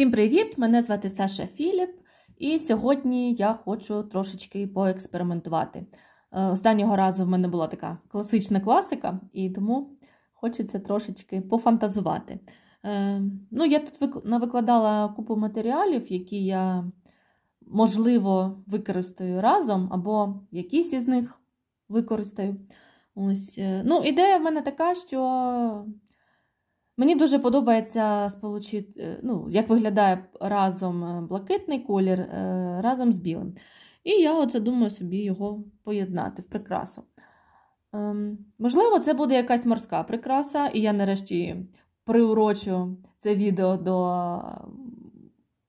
Всім привіт! Мене звати Саша Філіп, і сьогодні я хочу трошечки поекспериментувати. Е, останнього разу в мене була така класична класика, і тому хочеться трошечки пофантазувати. Е, ну, Я тут викладала купу матеріалів, які я, можливо, використаю разом, або якісь із них використаю. Ось. Е, ну, Ідея в мене така, що Мені дуже подобається сполучити, е, ну, як виглядає разом е, блакитний колір е, разом з білим. І я оце думаю собі його поєднати в прикрасу. Ем, можливо, це буде якась морська прикраса, і я нарешті приурочу це відео до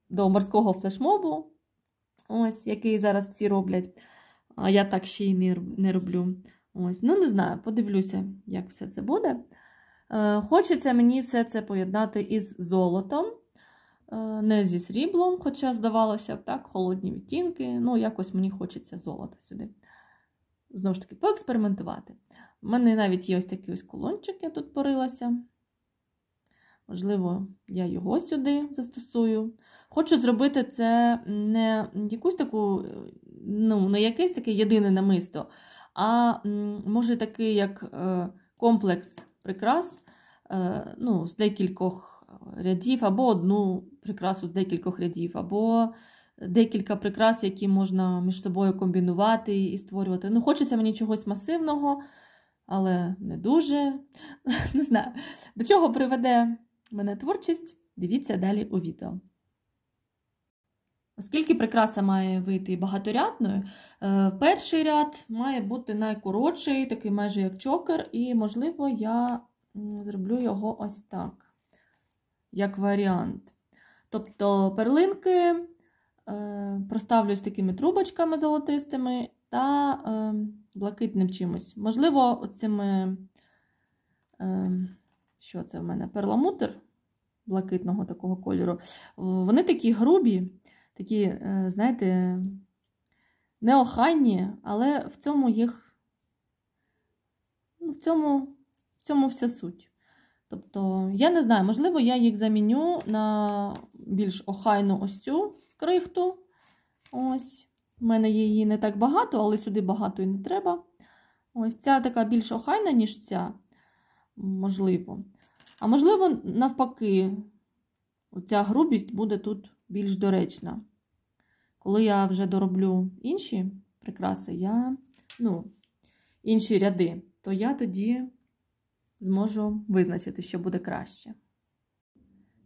до морського флешмобу, ось, який зараз всі роблять. А я так ще й не роблю. Ось, Ну, не знаю, подивлюся, як все це буде. Е, хочеться мені все це поєднати із золотом, е, не зі сріблом, хоча, здавалося б, так, холодні відтінки. Ну, якось мені хочеться золота сюди. Знову ж таки, поекспериментувати. У мене навіть є ось такий ось колончик, я тут порилася. Можливо, я його сюди застосую. Хочу зробити це не якусь таку, е, ну, не якесь таке єдине намисто, а може такий як комплекс прикрас е, ну, з декількох е, рядів, або одну прикрасу з декількох рядів, або декілька прикрас, які можна між собою комбінувати і створювати. Ну, Хочеться мені чогось масивного, але не дуже. Не знаю, до чого приведе мене творчість. Дивіться далі у відео. Оскільки прикраса має вийти багаторядною, е, перший ряд має бути найкоротший, такий майже як чокер, і, можливо, я зроблю його ось так, як варіант. Тобто перлинки е, проставлю з такими трубочками золотистими та е, блакитним чимось. Можливо, оцими, що це в мене, перламутр блакитного такого кольору, вони такі грубі такі, е, знаєте, неохайні, але в цьому їх, ну, в цьому, в цьому вся суть. Тобто, я не знаю, можливо, я їх заміню на більш охайну ось цю крихту. Ось. в мене її не так багато, але сюди багато і не треба. Ось ця така більш охайна, ніж ця, можливо. А можливо, навпаки, Оця грубість буде тут більш доречна. Коли я вже дороблю інші прикраси, я, ну, інші ряди, то я тоді зможу визначити, що буде краще.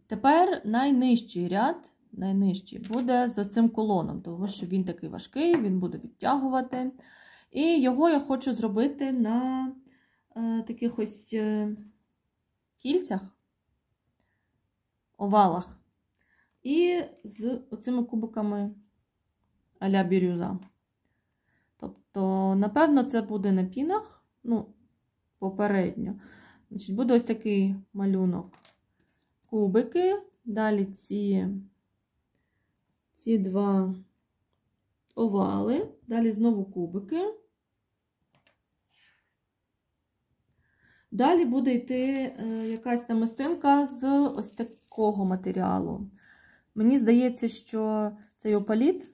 Тепер найнижчий ряд найнижчий буде з оцим колоном, тому що він такий важкий, він буде відтягувати. І його я хочу зробити на е, таких ось е, кільцях овалах. І з оцими кубиками а-ля бірюза. Тобто, напевно, це буде на пінах, ну, попередньо. Значить, Буде ось такий малюнок. Кубики, далі ці, ці два овали, далі знову кубики. Далі буде йти е, якась намистинка з ось такого матеріалу. Мені здається, що цей опаліт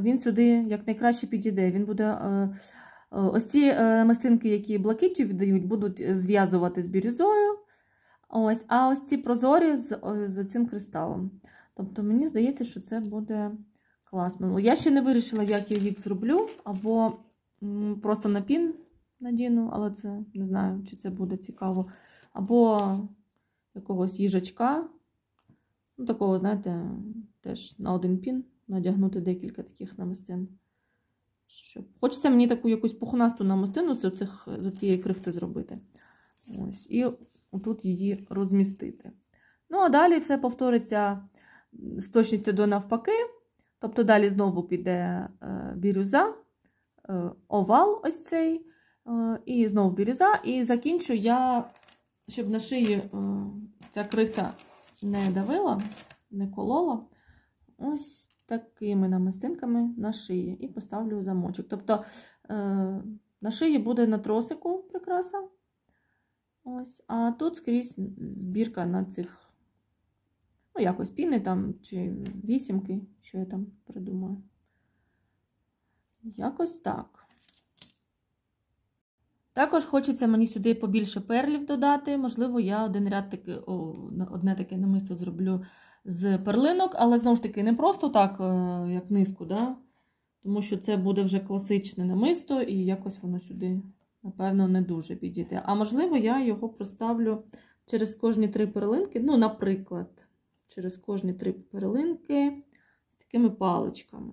він сюди якнайкраще підійде. Він буде. Е, е, ось ці намистинки, які блакиттю віддають, будуть зв'язувати з бірюзою. Ось, А ось ці прозорі з з цим кристалом. Тобто, мені здається, що це буде класно. Я ще не вирішила, як я їх зроблю, або просто на пін надіну, але це не знаю, чи це буде цікаво. Або якогось їжачка. Ну, такого, знаєте, теж на один пін надягнути декілька таких намистин. Щоб... Хочеться мені таку якусь пухнасту намистину з, оцих, з цієї крихти зробити. Ось. І тут її розмістити. Ну, а далі все повториться з точністю до навпаки. Тобто далі знову піде е, бірюза, е, овал ось цей, Е, і знову бірюза. І закінчу я, щоб на шиї е, ця крихта не давила, не колола. Ось такими намистинками на шиї. І поставлю замочок. Тобто е, на шиї буде на тросику прикраса. Ось, А тут скрізь збірка на цих, ну, якось піни там, чи вісімки, що я там придумаю. Якось так. Також хочеться мені сюди побільше перлів додати. Можливо, я один ряд таки, о, одне таке намисто зроблю з перлинок, але знову ж таки не просто так, е, як низку, да? тому що це буде вже класичне намисто, і якось воно сюди, напевно, не дуже підійде. А можливо, я його проставлю через кожні три перлинки. Ну, наприклад, через кожні три перлинки з такими паличками.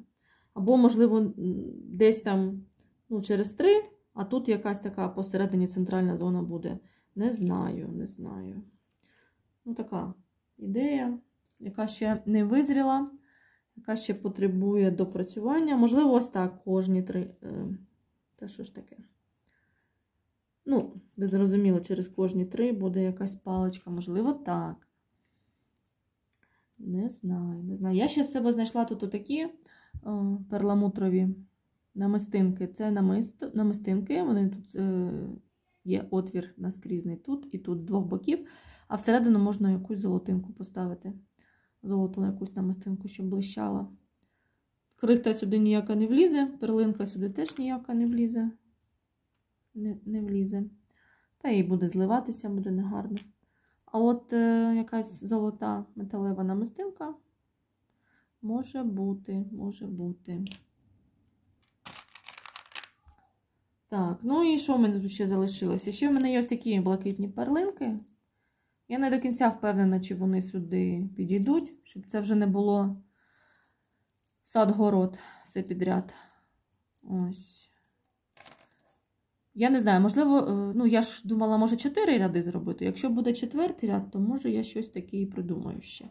Або, можливо, десь там ну, через три. А тут якась така посередині центральна зона буде. Не знаю, не знаю. Ну, така ідея, яка ще не визріла, яка ще потребує допрацювання. Можливо, ось так кожні три. Е, та що ж таке? Ну, ви зрозуміли, через кожні три буде якась паличка. Можливо, так. Не знаю, не знаю. Я ще з себе знайшла тут отакі е, перламутрові намистинки. Це намист, намистинки, вони тут е, є отвір наскрізний тут і тут з двох боків, а всередину можна якусь золотинку поставити. Золоту якусь намистинку, щоб блищала. Крихта сюди ніяка не влізе, перлинка сюди теж ніяка не влізе, не не влізе. Та їй буде зливатися, буде негарно. А от е, якась золота металева намистинка може бути, може бути. Так, ну і що в мене тут ще залишилося? Ще в мене є ось такі блакитні перлинки. Я не до кінця впевнена, чи вони сюди підійдуть, щоб це вже не було сад-город, все підряд. Ось. Я не знаю, можливо, е, ну я ж думала, може, чотири ряди зробити. Якщо буде четвертий ряд, то може я щось таке і придумаю ще.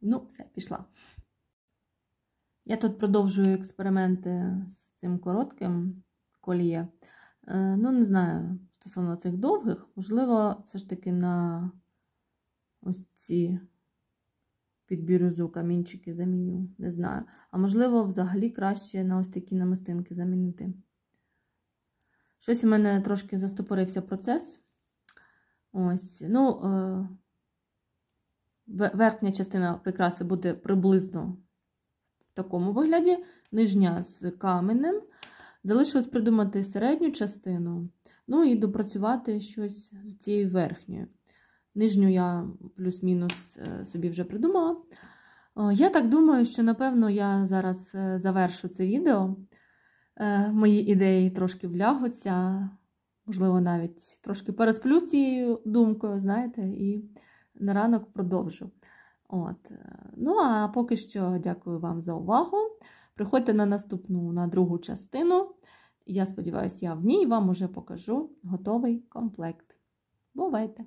Ну, все, пішла. Я тут продовжую експерименти з цим коротким колія. Е, ну, не знаю, стосовно цих довгих, можливо, все ж таки на ось ці підбірюзу камінчики заміню. Не знаю. А можливо, взагалі краще на ось такі намистинки замінити. Щось у мене трошки застопорився процес. Ось, ну, е, верхня частина прикраси буде приблизно в такому вигляді, нижня з каменем. Залишилось придумати середню частину, ну і допрацювати щось з цією верхньою. Нижню я плюс-мінус е, собі вже придумала. Е, я так думаю, що, напевно, я зараз е, завершу це відео. Мої ідеї трошки влягуться, можливо, навіть трошки пересплю з цією думкою, знаєте, і на ранок продовжу. От. Ну, а поки що дякую вам за увагу. Приходьте на наступну, на другу частину. Я сподіваюся, я в ній вам уже покажу готовий комплект. Бувайте!